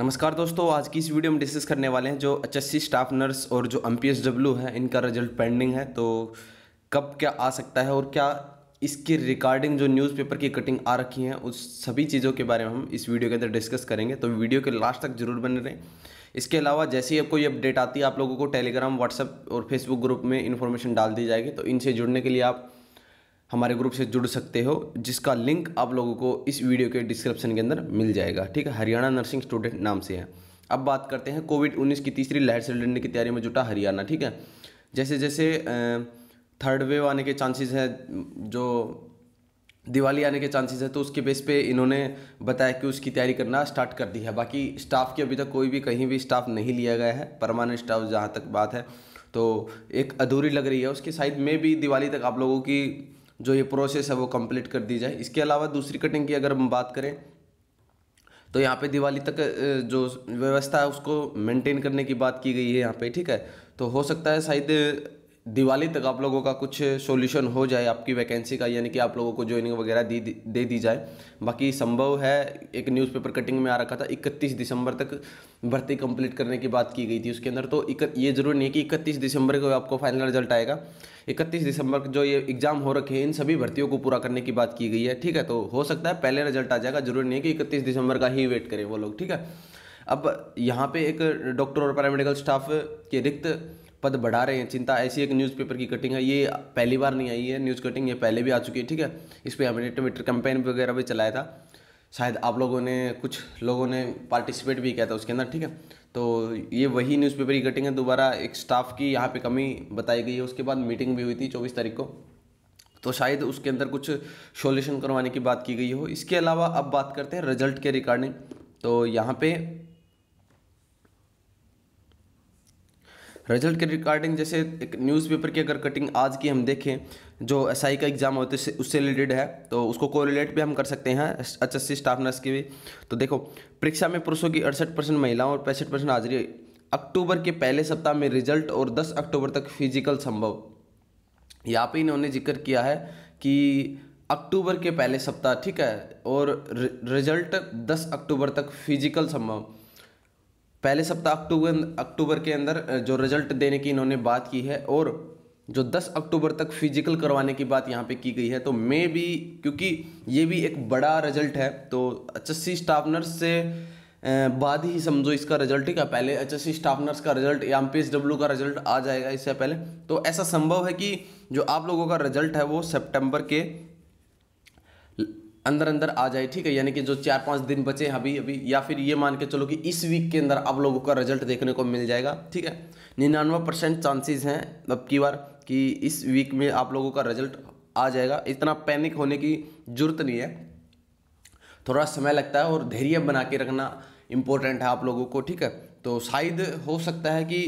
नमस्कार दोस्तों आज की इस वीडियो में डिस्कस करने वाले हैं जो एच स्टाफ नर्स और जो एम पी है इनका रिजल्ट पेंडिंग है तो कब क्या आ सकता है और क्या इसके रिकॉर्डिंग जो न्यूज़पेपर की कटिंग आ रखी है उस सभी चीज़ों के बारे में हम इस वीडियो के अंदर डिस्कस करेंगे तो वीडियो के लास्ट तक जरूर बने रहें इसके अलावा जैसे ही आपको ये अपडेट आती है आप लोगों को टेलीग्राम व्हाट्सअप और फेसबुक ग्रुप में इन्फॉर्मेशन डाल दी जाएगी तो इनसे जुड़ने के लिए आप हमारे ग्रुप से जुड़ सकते हो जिसका लिंक आप लोगों को इस वीडियो के डिस्क्रिप्शन के अंदर मिल जाएगा ठीक है हरियाणा नर्सिंग स्टूडेंट नाम से है अब बात करते हैं कोविड उन्नीस की तीसरी लहर से लड़ने की तैयारी में जुटा हरियाणा ठीक है जैसे जैसे थर्ड वेव आने के चांसेस हैं जो दिवाली आने के चांसेस है तो उसके बेस पे इन्होंने बताया कि उसकी तैयारी करना स्टार्ट कर दी है बाकी स्टाफ की अभी तक कोई भी कहीं भी स्टाफ नहीं लिया गया है परमानेंट स्टाफ जहाँ तक बात है तो एक अधूरी लग रही है उसके साइड में भी दिवाली तक आप लोगों की जो ये प्रोसेस है वो कंप्लीट कर दी जाए इसके अलावा दूसरी कटिंग की अगर हम बात करें तो यहाँ पे दिवाली तक जो व्यवस्था है उसको मेंटेन करने की बात की गई है यहाँ पे ठीक है तो हो सकता है शायद दिवाली तक आप लोगों का कुछ सॉल्यूशन हो जाए आपकी वैकेंसी का यानी कि आप लोगों को ज्वाइनिंग वगैरह दी दे दी जाए बाकी संभव है एक न्यूज़पेपर कटिंग में आ रखा था 31 दिसंबर तक भर्ती कंप्लीट करने की बात की गई थी उसके अंदर तो इक ये ज़रूर नहीं है कि इकतीस दिसंबर को आपको फाइनल रिजल्ट आएगा इकतीस दिसंबर जो ये एग्ज़ाम हो रखे हैं इन सभी भर्तियों को पूरा करने की बात की गई है ठीक है तो हो सकता है पहले रिजल्ट आ जाएगा जरूरी नहीं है कि इकतीस दिसंबर का ही वेट करें वो लोग ठीक है अब यहाँ पे एक डॉक्टर और पैरामेडिकल स्टाफ के रिक्त पद बढ़ा रहे हैं चिंता ऐसी एक न्यूज़पेपर की कटिंग है ये पहली बार नहीं आई है न्यूज़ कटिंग ये पहले भी आ चुकी है ठीक है इस पर हमने ट्विटर कैंपेन वगैरह भी चलाया था शायद आप लोगों ने कुछ लोगों ने पार्टिसिपेट भी किया था उसके अंदर ठीक है तो ये वही न्यूज़पेपर की कटिंग है दोबारा एक स्टाफ की यहाँ पे कमी बताई गई है उसके बाद मीटिंग भी हुई थी चौबीस तारीख को तो शायद उसके अंदर कुछ सोल्यूशन करवाने की बात की गई हो इसके अलावा अब बात करते हैं रिजल्ट के रिकॉर्डिंग तो यहाँ पे रिजल्ट के रिकॉर्डिंग जैसे एक न्यूज़पेपर की अगर कटिंग आज की हम देखें जो एस SI का एग्ज़ाम होता है उससे रिलेटेड है तो उसको कोरिलेट भी हम कर सकते हैं H S C staff nurse की भी तो देखो परीक्षा में पुरुषों की अड़सठ परसेंट महिलाओं और पैंसठ परसेंट हाजिरी अक्टूबर के पहले सप्ताह में रिजल्ट और दस अक्टूबर तक फिजिकल संभव यहाँ पर इन्होंने जिक्र किया है कि अक्टूबर के पहले सप्ताह ठीक है और रिजल्ट दस अक्टूबर तक फिजिकल संभव पहले सप्ताह अक्टूबर अक्टूबर के अंदर जो रिजल्ट देने की इन्होंने बात की है और जो 10 अक्टूबर तक फिजिकल करवाने की बात यहाँ पे की गई है तो मे भी क्योंकि ये भी एक बड़ा रिजल्ट है तो एच एस स्टाफ नर्स से बाद ही समझो इसका रिजल्ट का पहले एच एस स्टाफ नर्स का रिजल्ट या एम डब्ल्यू का रिजल्ट आ जाएगा इससे पहले तो ऐसा संभव है कि जो आप लोगों का रिजल्ट है वो सेप्टेम्बर के अंदर अंदर आ जाए ठीक है यानी कि जो चार पाँच दिन बचे हैं अभी अभी या फिर ये मान के चलो कि इस वीक के अंदर आप लोगों का रिजल्ट देखने को मिल जाएगा ठीक है निन्यानवे परसेंट चांसेज हैं अब की बार कि इस वीक में आप लोगों का रिजल्ट आ जाएगा इतना पैनिक होने की जरूरत नहीं है थोड़ा समय लगता है और धैर्य बना के रखना इम्पोर्टेंट है आप लोगों को ठीक है तो शायद हो सकता है कि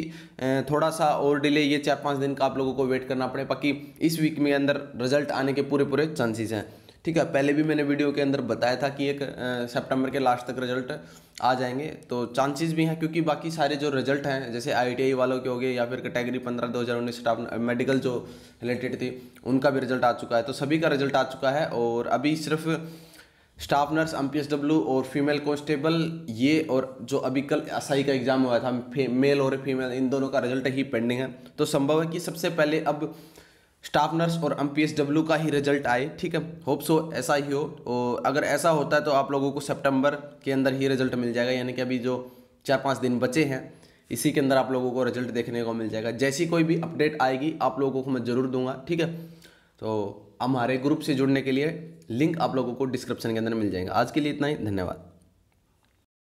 थोड़ा सा और डिले ये चार पाँच दिन का आप लोगों को वेट करना पड़े बाकी इस वीक में अंदर रिजल्ट आने के पूरे पूरे चांसेज हैं ठीक है पहले भी मैंने वीडियो के अंदर बताया था कि एक सितंबर के लास्ट तक रिजल्ट आ जाएंगे तो चांसेस भी हैं क्योंकि बाकी सारे जो रिजल्ट हैं जैसे आईटीआई वालों के हो गए या फिर कैटेगरी पंद्रह दो हज़ार उन्नीस स्टाफ मेडिकल जो रिलेटेड थी उनका भी रिजल्ट आ चुका है तो सभी का रिजल्ट आ चुका है और अभी सिर्फ स्टाफ नर्स एम और फीमेल कॉन्स्टेबल ये और जो अभी कल आई का एग्ज़ाम हुआ था मेल और फीमेल इन दोनों का रिजल्ट ही पेंडिंग है तो संभव है कि सबसे पहले अब स्टाफ नर्स और एम पी एस डब्ल्यू का ही रिजल्ट आए ठीक है होप सो ऐसा ही हो और तो अगर ऐसा होता है तो आप लोगों को सितंबर के अंदर ही रिजल्ट मिल जाएगा यानी कि अभी जो चार पाँच दिन बचे हैं इसी के अंदर आप लोगों को रिजल्ट देखने को मिल जाएगा जैसी कोई भी अपडेट आएगी आप लोगों को मैं ज़रूर दूंगा ठीक है तो हमारे ग्रुप से जुड़ने के लिए लिंक आप लोगों को डिस्क्रिप्शन के अंदर मिल जाएगा आज के लिए इतना ही धन्यवाद